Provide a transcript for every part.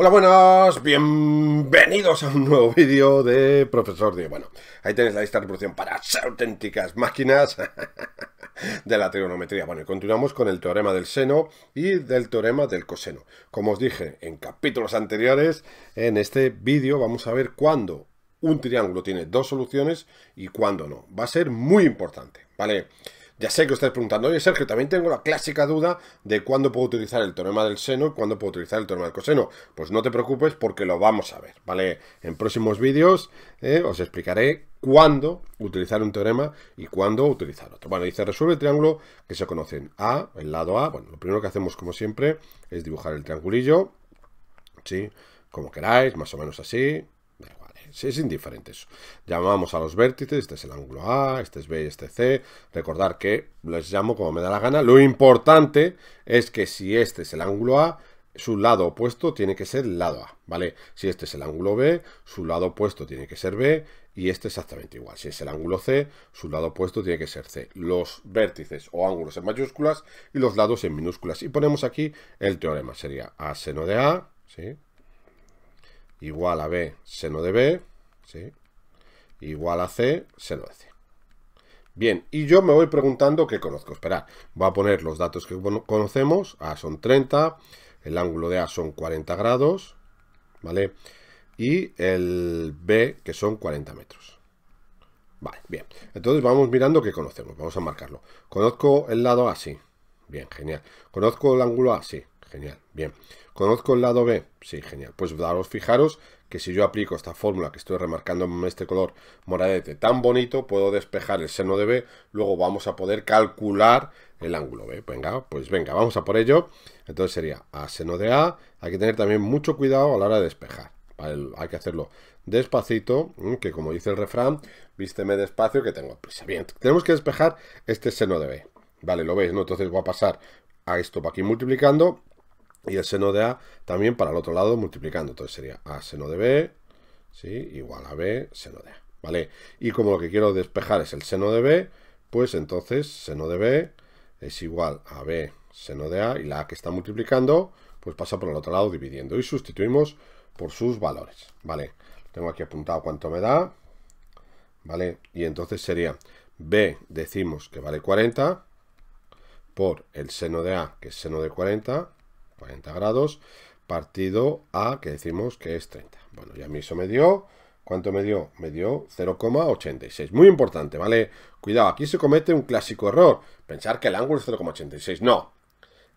Hola, buenas, bienvenidos a un nuevo vídeo de Profesor Diego. Bueno, ahí tenéis la lista de reproducción para auténticas máquinas de la trigonometría. Bueno, y continuamos con el teorema del seno y del teorema del coseno. Como os dije en capítulos anteriores, en este vídeo vamos a ver cuándo un triángulo tiene dos soluciones y cuándo no. Va a ser muy importante, ¿vale? vale ya sé que estáis preguntando, oye Sergio, también tengo la clásica duda de cuándo puedo utilizar el teorema del seno y cuándo puedo utilizar el teorema del coseno. Pues no te preocupes porque lo vamos a ver, ¿vale? En próximos vídeos eh, os explicaré cuándo utilizar un teorema y cuándo utilizar otro. Bueno, dice resuelve el triángulo que se conoce en A, el lado A. Bueno, lo primero que hacemos como siempre es dibujar el triangulillo, ¿sí? Como queráis, más o menos así, es indiferente eso. Llamamos a los vértices, este es el ángulo A, este es B y este C. Recordar que les llamo como me da la gana. Lo importante es que si este es el ángulo A, su lado opuesto tiene que ser el lado A, ¿vale? Si este es el ángulo B, su lado opuesto tiene que ser B y este exactamente igual. Si es el ángulo C, su lado opuesto tiene que ser C. Los vértices o ángulos en mayúsculas y los lados en minúsculas. Y ponemos aquí el teorema, sería A seno de A, ¿sí? igual a b seno de b, ¿sí? igual a c seno de c. Bien, y yo me voy preguntando qué conozco. Esperad, voy a poner los datos que conocemos. A son 30, el ángulo de A son 40 grados, ¿vale? Y el B, que son 40 metros. Vale, bien. Entonces vamos mirando qué conocemos. Vamos a marcarlo. Conozco el lado A, sí. Bien, genial. Conozco el ángulo A, sí. Genial, bien. ¿Conozco el lado B? Sí, genial. Pues fijaros que si yo aplico esta fórmula que estoy remarcando en este color moradete tan bonito, puedo despejar el seno de B, luego vamos a poder calcular el ángulo B. Venga, pues venga, vamos a por ello. Entonces sería A seno de A. Hay que tener también mucho cuidado a la hora de despejar. hay que hacerlo despacito, que como dice el refrán, vísteme despacio que tengo prisa. Bien, tenemos que despejar este seno de B. Vale, lo veis, ¿no? Entonces voy a pasar a esto para aquí multiplicando y el seno de A también para el otro lado multiplicando. Entonces sería A seno de B, ¿sí? igual a B seno de A. ¿Vale? Y como lo que quiero despejar es el seno de B, pues entonces seno de B es igual a B seno de A y la A que está multiplicando, pues pasa por el otro lado dividiendo. Y sustituimos por sus valores. ¿Vale? Tengo aquí apuntado cuánto me da. ¿Vale? Y entonces sería B, decimos que vale 40, por el seno de A, que es seno de 40, 40 grados partido A, que decimos que es 30. Bueno, ya a mí eso me dio... ¿Cuánto me dio? Me dio 0,86. Muy importante, ¿vale? Cuidado, aquí se comete un clásico error. Pensar que el ángulo es 0,86. No.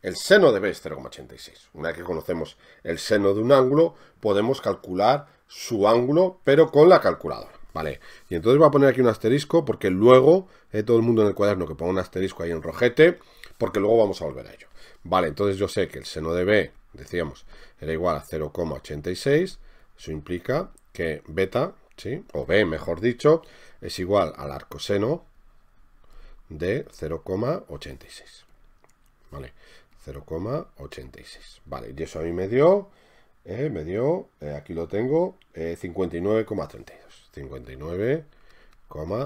El seno de B 0,86. Una vez que conocemos el seno de un ángulo, podemos calcular su ángulo, pero con la calculadora. ¿Vale? Y entonces voy a poner aquí un asterisco, porque luego eh, todo el mundo en el cuaderno que ponga un asterisco ahí en rojete, porque luego vamos a volver a ello. Vale, entonces yo sé que el seno de B, decíamos, era igual a 0,86. Eso implica que beta, ¿sí? o B mejor dicho, es igual al arcoseno de 0,86. Vale, 0,86. Vale, y eso a mí me dio, eh, me dio, eh, aquí lo tengo, 59,32. Eh, 59,32.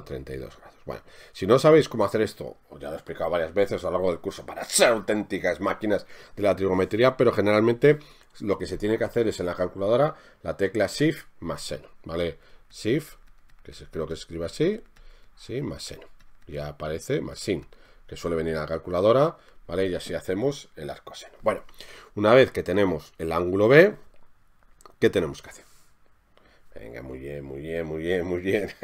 32 grados. Bueno, si no sabéis cómo hacer esto, os ya lo he explicado varias veces a lo largo del curso para ser auténticas máquinas de la trigonometría, pero generalmente lo que se tiene que hacer es en la calculadora la tecla Shift más seno, ¿vale? Shift, que se, creo que se escribe así, sí, más seno. Ya aparece más sin, que suele venir a la calculadora, ¿vale? Y así hacemos el arcoseno. Bueno, una vez que tenemos el ángulo B, ¿qué tenemos que hacer? Venga, muy bien, muy bien, muy bien, muy bien.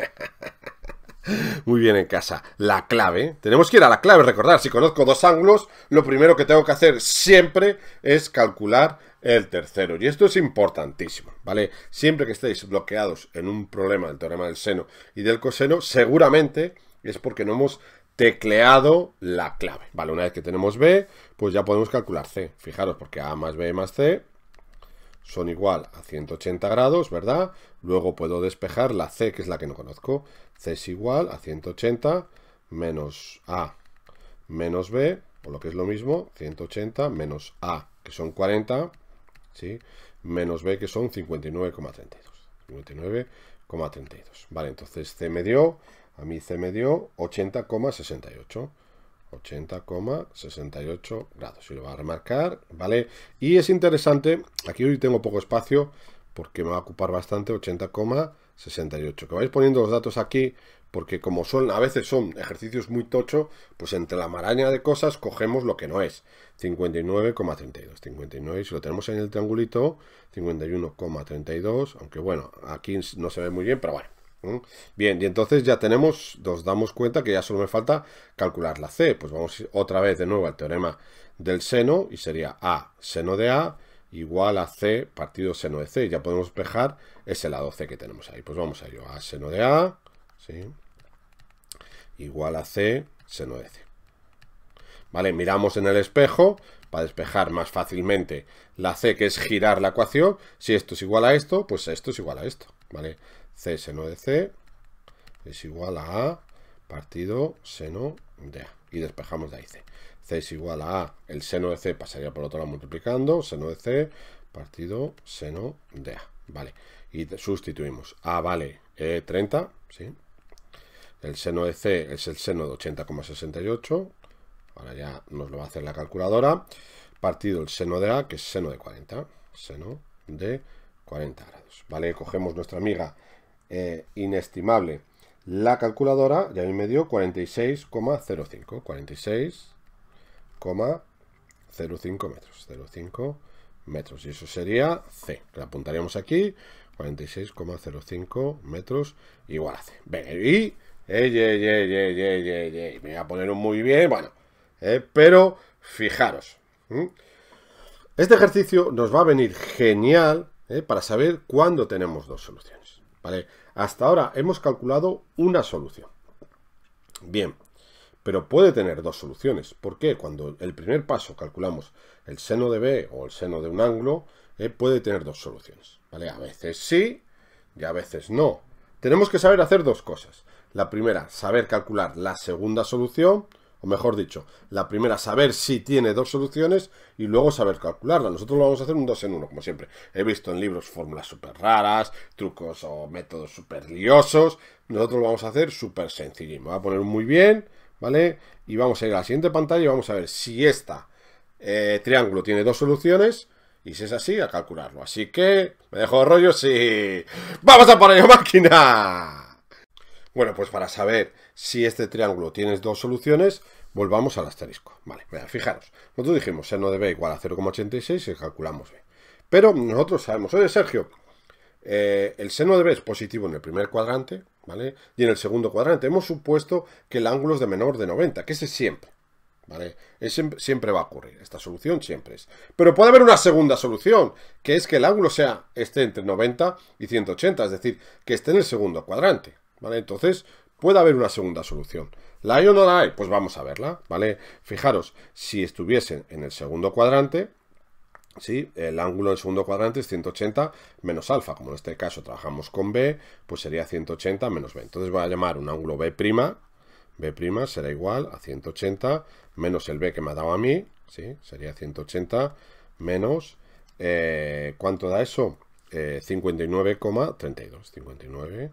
Muy bien en casa. La clave. Tenemos que ir a la clave, recordar. Si conozco dos ángulos, lo primero que tengo que hacer siempre es calcular el tercero. Y esto es importantísimo, ¿vale? Siempre que estéis bloqueados en un problema del teorema del seno y del coseno, seguramente es porque no hemos tecleado la clave. Vale, una vez que tenemos B, pues ya podemos calcular C. Fijaros, porque A más B más C son igual a 180 grados, ¿verdad? Luego puedo despejar la C, que es la que no conozco. C es igual a 180 menos A menos B, por lo que es lo mismo, 180 menos A, que son 40, ¿sí? Menos B, que son 59,32. 59,32. Vale, entonces C me dio, a mí C me dio 80,68. 80,68 grados. Y lo va a remarcar, ¿vale? Y es interesante, aquí hoy tengo poco espacio porque me va a ocupar bastante 80,68. Que vais poniendo los datos aquí porque como son a veces son ejercicios muy tocho, pues entre la maraña de cosas cogemos lo que no es. 59,32, 59 si lo tenemos en el triangulito, 51,32, aunque bueno, aquí no se ve muy bien, pero bueno. Bien, y entonces ya tenemos, nos damos cuenta que ya solo me falta calcular la C. Pues vamos otra vez de nuevo al teorema del seno y sería A seno de A igual a C partido seno de C. Ya podemos despejar ese lado C que tenemos ahí. Pues vamos a ello. A seno de A igual a C seno de C. ¿vale? Miramos en el espejo para despejar más fácilmente la C, que es girar la ecuación. Si esto es igual a esto, pues esto es igual a esto, ¿vale? C seno de C es igual a A partido seno de A. Y despejamos de ahí C. C es igual a A. El seno de C pasaría por otro lado multiplicando. Seno de C partido seno de A. Vale. Y sustituimos. A ah, vale E30, ¿sí? El seno de C es el seno de 80,68 Ahora ya nos lo va a hacer la calculadora. Partido el seno de A, que es seno de 40. Seno de 40 grados. ¿Vale? Cogemos nuestra amiga eh, inestimable la calculadora ya a mí me dio 46,05. 46,05 metros. 0,5 metros. Y eso sería C, le la apuntaríamos aquí. 46,05 metros igual a C. Venga, y... Ey, ey, ey, Me voy a poner un muy bien. Bueno, ¿eh? pero fijaros. Este ejercicio nos va a venir genial ¿eh? para saber cuándo tenemos dos soluciones. ¿vale? Hasta ahora hemos calculado una solución. Bien, pero puede tener dos soluciones. ¿Por qué? Cuando el primer paso calculamos el seno de B o el seno de un ángulo, ¿eh? puede tener dos soluciones. ¿vale? A veces sí y a veces no. Tenemos que saber hacer dos cosas. La primera, saber calcular la segunda solución o mejor dicho, la primera saber si tiene dos soluciones y luego saber calcularla. Nosotros lo vamos a hacer un 2 en 1, como siempre. He visto en libros fórmulas súper raras, trucos o métodos súper liosos. Nosotros lo vamos a hacer súper sencillo. voy a poner muy bien, ¿vale? Y vamos a ir a la siguiente pantalla y vamos a ver si este triángulo tiene dos soluciones. Y si es así, a calcularlo. Así que, ¿me dejo de rollo? Sí. ¡Vamos a por la máquina! Bueno, pues para saber si este triángulo tiene dos soluciones, volvamos al asterisco. Vale, fijaros. Nosotros dijimos seno de B igual a 0,86 y calculamos B. Pero nosotros sabemos, oye Sergio, eh, el seno de B es positivo en el primer cuadrante, ¿vale? Y en el segundo cuadrante hemos supuesto que el ángulo es de menor de 90, que ese siempre, ¿vale? siempre va a ocurrir, esta solución siempre es. Pero puede haber una segunda solución, que es que el ángulo sea, esté entre 90 y 180, es decir, que esté en el segundo cuadrante. ¿vale? Entonces, puede haber una segunda solución. ¿La hay o no la hay? Pues vamos a verla, ¿vale? Fijaros, si estuviesen en el segundo cuadrante, ¿sí? El ángulo del segundo cuadrante es 180 menos alfa. Como en este caso trabajamos con B, pues sería 180 menos B. Entonces voy a llamar un ángulo B', B' será igual a 180 menos el B que me ha dado a mí, ¿sí? Sería 180 menos... Eh, ¿Cuánto da eso? 59,32. Eh, 59...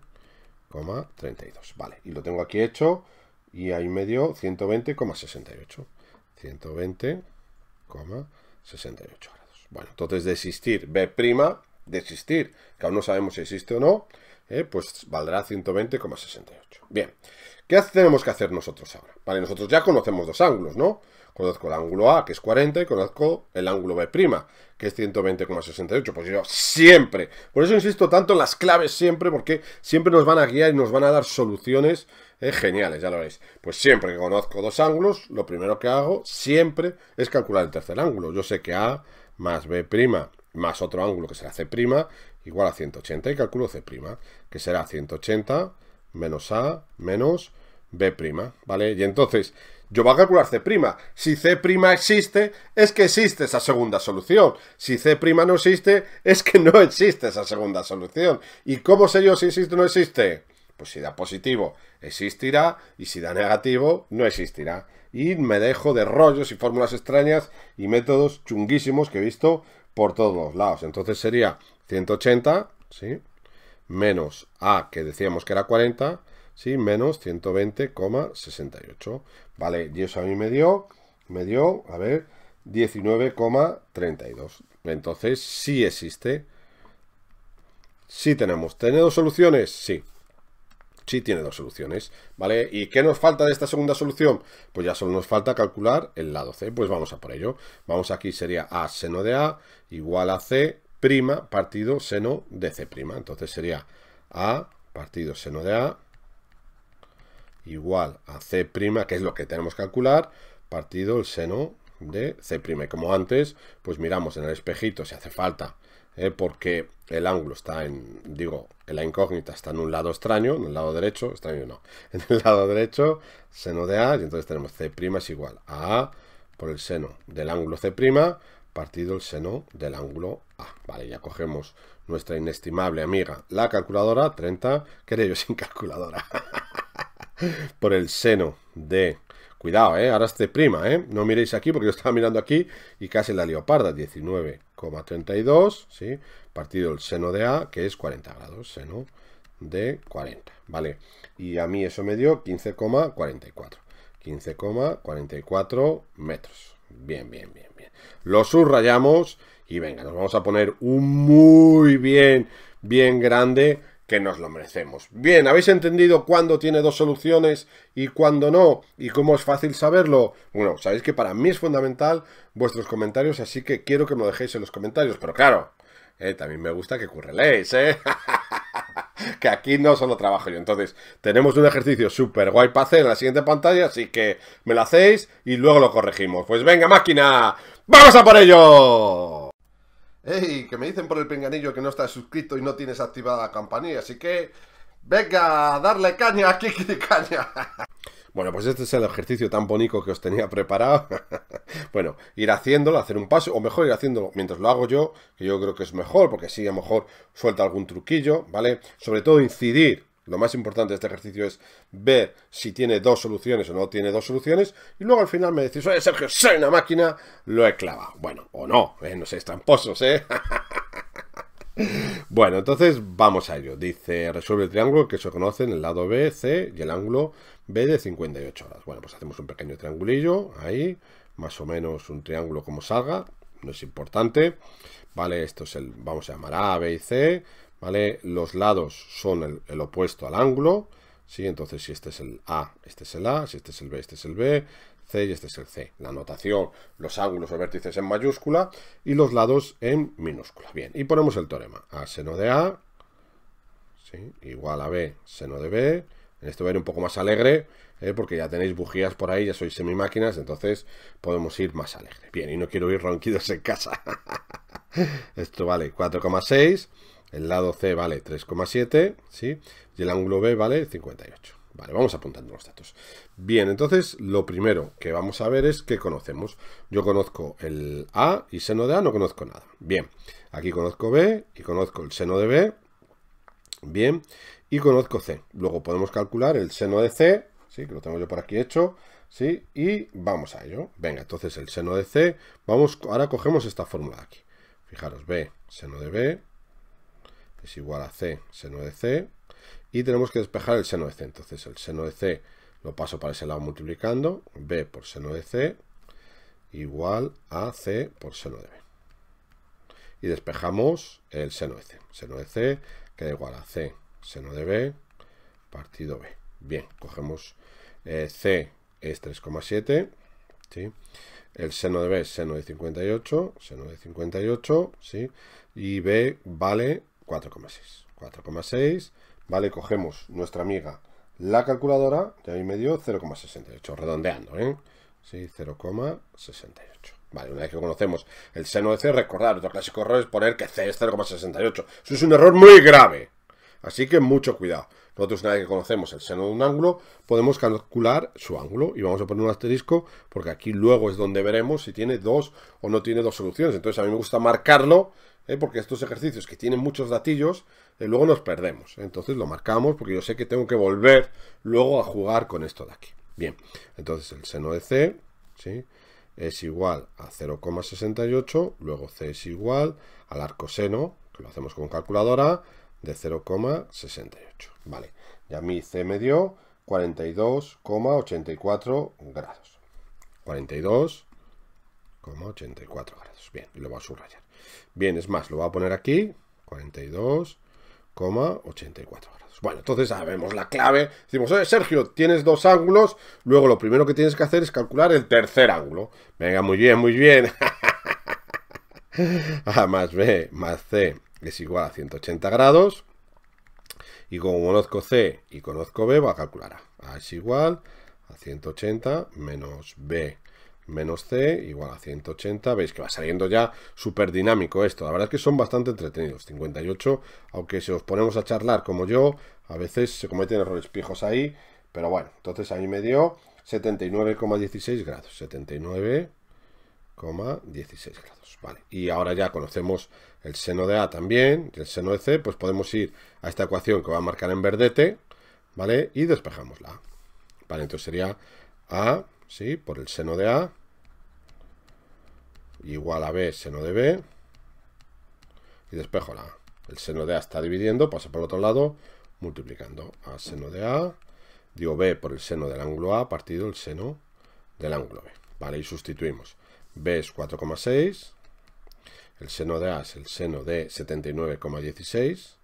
32. Vale, y lo tengo aquí hecho y ahí me dio 120,68. 120,68 grados. Bueno, entonces desistir B', desistir, que aún no sabemos si existe o no, eh, pues valdrá 120,68. Bien, ¿qué tenemos que hacer nosotros ahora? Vale, nosotros ya conocemos los ángulos, ¿no? Conozco el ángulo A, que es 40, y conozco el ángulo B', que es 120,68. Pues yo siempre. Por eso insisto tanto en las claves siempre, porque siempre nos van a guiar y nos van a dar soluciones eh, geniales, ya lo veis. Pues siempre que conozco dos ángulos, lo primero que hago siempre es calcular el tercer ángulo. Yo sé que A más B' más otro ángulo que será C' igual a 180 y calculo C', que será 180 menos A menos B', ¿vale? Y entonces, yo voy a calcular C'. Si C' existe, es que existe esa segunda solución. Si C' no existe, es que no existe esa segunda solución. ¿Y cómo sé yo si existe o no existe? Pues si da positivo, existirá, y si da negativo, no existirá. Y me dejo de rollos y fórmulas extrañas y métodos chunguísimos que he visto por todos los lados. Entonces sería 180, ¿sí? Menos A, que decíamos que era 40, ¿sí? Menos 120,68. Vale, y eso a mí me dio, me dio, a ver, 19,32. Entonces sí existe. Sí tenemos. ¿Tiene dos soluciones? Sí. Sí tiene dos soluciones, ¿vale? ¿Y qué nos falta de esta segunda solución? Pues ya solo nos falta calcular el lado C. Pues vamos a por ello. Vamos aquí, sería A seno de A igual a C prima partido seno de C prima. Entonces sería A partido seno de A igual a C', que es lo que tenemos que calcular, partido el seno de C'. Como antes, pues miramos en el espejito si hace falta, ¿eh? porque el ángulo está en, digo, en la incógnita está en un lado extraño, en el lado derecho, extraño no, en el lado derecho, seno de A, y entonces tenemos C' es igual a A por el seno del ángulo C' partido el seno del ángulo A. Vale, ya cogemos nuestra inestimable amiga, la calculadora, 30, queréis yo sin calculadora por el seno de... Cuidado, ¿eh? Ahora este prima, ¿eh? No miréis aquí porque yo estaba mirando aquí y casi la leoparda, 19,32, ¿sí? Partido el seno de A, que es 40 grados, seno de 40, ¿vale? Y a mí eso me dio 15,44. 15,44 metros. Bien, bien, bien, bien. Lo subrayamos y venga, nos vamos a poner un muy bien, bien grande que nos lo merecemos. Bien, ¿habéis entendido cuándo tiene dos soluciones y cuándo no? ¿Y cómo es fácil saberlo? Bueno, sabéis que para mí es fundamental vuestros comentarios, así que quiero que me lo dejéis en los comentarios. Pero claro, eh, también me gusta que curreléis, ¿eh? que aquí no solo trabajo yo. Entonces, tenemos un ejercicio súper guay para hacer en la siguiente pantalla, así que me lo hacéis y luego lo corregimos. Pues venga, máquina, ¡vamos a por ello! ¡Ey! Que me dicen por el pinganillo que no estás suscrito y no tienes activada la campanilla, así que... ¡Venga! A ¡Darle caña aquí, caña! Bueno, pues este es el ejercicio tan bonito que os tenía preparado. bueno, ir haciéndolo, hacer un paso, o mejor ir haciéndolo mientras lo hago yo, que yo creo que es mejor, porque si a lo mejor suelta algún truquillo, ¿vale? Sobre todo incidir lo más importante de este ejercicio es ver si tiene dos soluciones o no tiene dos soluciones. Y luego al final me decís, oye Sergio, soy una máquina, lo he clavado. Bueno, o no, eh, no sé, tramposos, ¿eh? bueno, entonces vamos a ello. Dice, resuelve el triángulo que se conoce en el lado B, C y el ángulo B de 58 horas. Bueno, pues hacemos un pequeño triangulillo ahí, más o menos un triángulo como salga, no es importante. Vale, esto es el, vamos a llamar A, B y C. ¿vale? Los lados son el, opuesto al ángulo, ¿sí? Entonces, si este es el A, este es el A, si este es el B, este es el B, C y este es el C. La notación, los ángulos o vértices en mayúscula y los lados en minúscula. Bien, y ponemos el teorema. A seno de A, igual a B seno de B. En a ir un poco más alegre, ¿eh? porque ya tenéis bujías por ahí, ya sois semimáquinas, entonces podemos ir más alegre. Bien, y no quiero ir ronquidos en casa. esto vale 4,6 el lado C vale 3,7, ¿sí? Y el ángulo B vale 58. Vale, vamos apuntando los datos. Bien, entonces lo primero que vamos a ver es qué conocemos. Yo conozco el A y seno de A no conozco nada. Bien, aquí conozco B y conozco el seno de B. Bien, y conozco C. Luego podemos calcular el seno de C, ¿sí? que lo tengo yo por aquí hecho. ¿sí? Y vamos a ello. Venga, entonces el seno de C, vamos, ahora cogemos esta fórmula de aquí. Fijaros, B, seno de B, es igual a c seno de c, y tenemos que despejar el seno de c. Entonces el seno de c lo paso para ese lado multiplicando, b por seno de c igual a c por seno de b. Y despejamos el seno de c. Seno de c queda igual a c seno de b partido b. Bien, cogemos c es 3,7, ¿sí? el seno de b es seno de 58, seno de 58, ¿sí? y b vale 4,6. 4,6, ¿vale? Cogemos nuestra amiga la calculadora, ya ahí me dio 0,68, redondeando, ¿eh? Sí, 0,68. Vale, una vez que conocemos el seno de C, recordar, otro clásico error es poner que C es 0,68. Eso es un error muy grave. Así que mucho cuidado. Nosotros una vez que conocemos el seno de un ángulo, podemos calcular su ángulo y vamos a poner un asterisco porque aquí luego es donde veremos si tiene dos o no tiene dos soluciones. Entonces a mí me gusta marcarlo ¿eh? porque estos ejercicios que tienen muchos datillos, eh, luego nos perdemos. Entonces lo marcamos porque yo sé que tengo que volver luego a jugar con esto de aquí. Bien, entonces el seno de C es igual a 0,68, luego C es igual al arcoseno, que lo hacemos con calculadora, de 0,68. Vale, ya mi C me dio 42,84 grados. 42,84 grados. Bien, lo voy a subrayar. Bien, es más, lo voy a poner aquí. 42,84 grados. Bueno, entonces sabemos la clave. Decimos, oye, Sergio, tienes dos ángulos. Luego lo primero que tienes que hacer es calcular el tercer ángulo. Venga, muy bien, muy bien. A más B más C es igual a 180 grados. Y como conozco C y conozco B, voy a calcular A. A es igual a 180 menos B menos C igual a 180. Veis que va saliendo ya súper dinámico esto. La verdad es que son bastante entretenidos. 58, aunque si os ponemos a charlar como yo, a veces se cometen errores pijos ahí. Pero bueno, entonces a mí me dio 79,16 grados. 79 16 grados. Vale, y ahora ya conocemos el seno de A también, y el seno de C, pues podemos ir a esta ecuación que va a marcar en verdete, ¿vale? Y despejamos la Vale, entonces sería A, ¿sí? Por el seno de A, igual a B seno de B, y despejo la El seno de A está dividiendo, pasa por otro lado, multiplicando A seno de A, dio B por el seno del ángulo A partido el seno del ángulo B, ¿vale? Y sustituimos. B es 4,6. El seno de A es el seno de 79,16.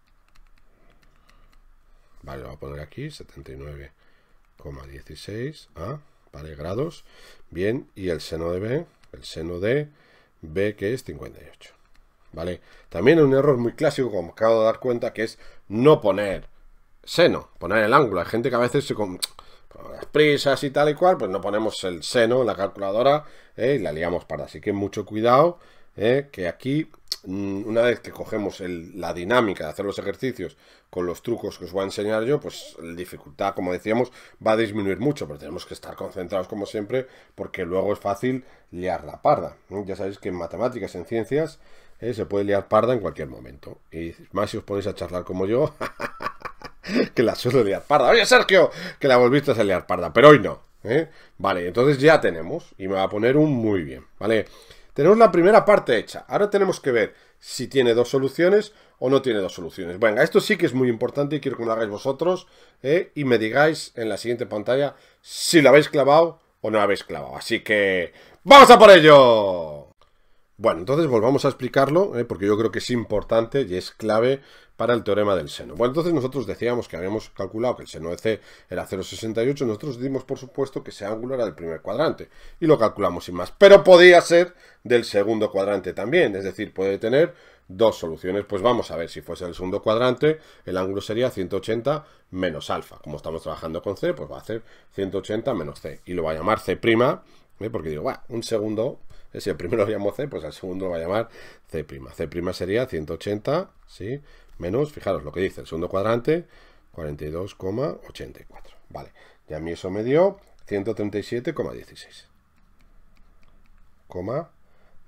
Vale, lo voy a poner aquí, 79,16 A, ah, vale, grados. Bien, y el seno de B, el seno de B que es 58. Vale, también un error muy clásico, como acabo de dar cuenta, que es no poner seno, poner el ángulo. Hay gente que a veces se las prisas y tal y cual, pues no ponemos el seno en la calculadora ¿eh? y la liamos para. Así que mucho cuidado, ¿eh? que aquí, mm, una vez que cogemos el, la dinámica de hacer los ejercicios con los trucos que os voy a enseñar yo, pues la dificultad, como decíamos, va a disminuir mucho, pero tenemos que estar concentrados como siempre, porque luego es fácil liar la parda. Ya sabéis que en matemáticas, en ciencias, ¿eh? se puede liar parda en cualquier momento. Y más si os ponéis a charlar como yo. que la suelo liar parda. Oye, Sergio, que la volviste a liar parda, pero hoy no. ¿eh? Vale, entonces ya tenemos, y me va a poner un muy bien, ¿vale? Tenemos la primera parte hecha. Ahora tenemos que ver si tiene dos soluciones o no tiene dos soluciones. Venga, esto sí que es muy importante y quiero que lo hagáis vosotros ¿eh? y me digáis en la siguiente pantalla si lo habéis clavado o no lo habéis clavado. Así que, ¡vamos a por ello! Bueno, entonces volvamos a explicarlo, ¿eh? porque yo creo que es importante y es clave para el teorema del seno. Bueno, entonces nosotros decíamos que habíamos calculado que el seno de C era 0,68, nosotros dimos por supuesto que ese ángulo era del primer cuadrante, y lo calculamos sin más. Pero podía ser del segundo cuadrante también, es decir, puede tener dos soluciones. Pues vamos a ver, si fuese el segundo cuadrante, el ángulo sería 180 menos alfa. Como estamos trabajando con C, pues va a ser 180 menos C, y lo va a llamar C' ¿eh? porque digo, va, un segundo, eh, si el primero lo llamo C, pues al segundo lo va a llamar C'. C' sería 180, ¿sí? Menos, fijaros lo que dice, el segundo cuadrante, 42,84. Vale, y a mí eso me dio 137,16.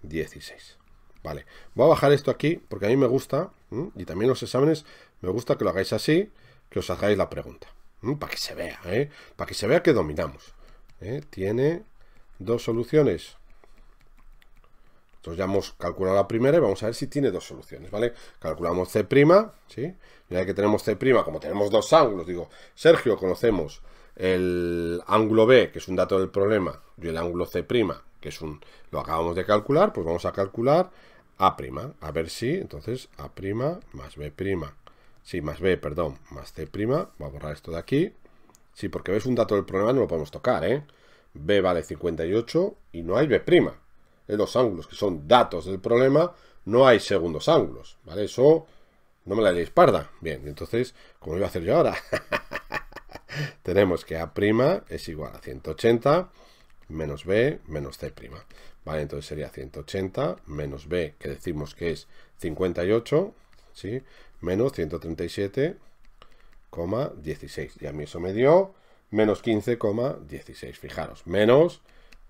16. Vale, voy a bajar esto aquí porque a mí me gusta, y también los exámenes, me gusta que lo hagáis así, que os hagáis la pregunta, para que se vea, ¿eh? para que se vea que dominamos. ¿eh? Tiene dos soluciones. Entonces ya hemos calculado la primera y vamos a ver si tiene dos soluciones, ¿vale? Calculamos C', ¿sí? ya que tenemos C', como tenemos dos ángulos, digo, Sergio, conocemos el ángulo B, que es un dato del problema, y el ángulo C', que es un... lo acabamos de calcular, pues vamos a calcular A', a ver si, entonces, A' más B', sí, más B, perdón, más C', voy a borrar esto de aquí, sí, porque es un dato del problema no lo podemos tocar, ¿eh? b vale 58 y no hay b'. En los ángulos que son datos del problema no hay segundos ángulos, ¿vale? Eso no me la leéis parda. Bien, entonces, como iba a hacer yo ahora, tenemos que a' es igual a 180 menos b menos c'. Vale, entonces sería 180 menos b, que decimos que es 58, ¿sí? Menos 137,16. Y a mí eso me dio menos 15,16. Fijaros, menos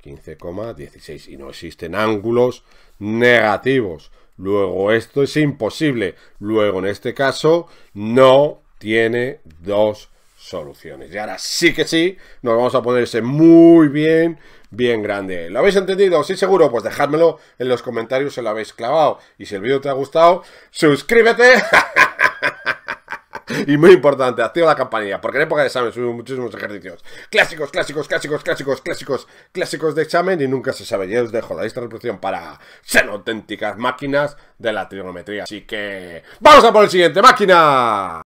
15,16. Y no existen ángulos negativos. Luego esto es imposible. Luego en este caso no tiene dos soluciones. Y ahora sí que sí, nos vamos a ponerse muy bien, bien grande. ¿Lo habéis entendido? Sí, seguro. Pues dejádmelo en los comentarios se lo habéis clavado. Y si el vídeo te ha gustado, suscríbete. y muy importante, activa la campanilla, porque en época de examen subimos muchísimos ejercicios. Clásicos, clásicos, clásicos, clásicos, clásicos, clásicos de examen y nunca se sabe. Ya os dejo la lista de para ser auténticas máquinas de la trigonometría. Así que, ¡vamos a por el siguiente! ¡Máquina!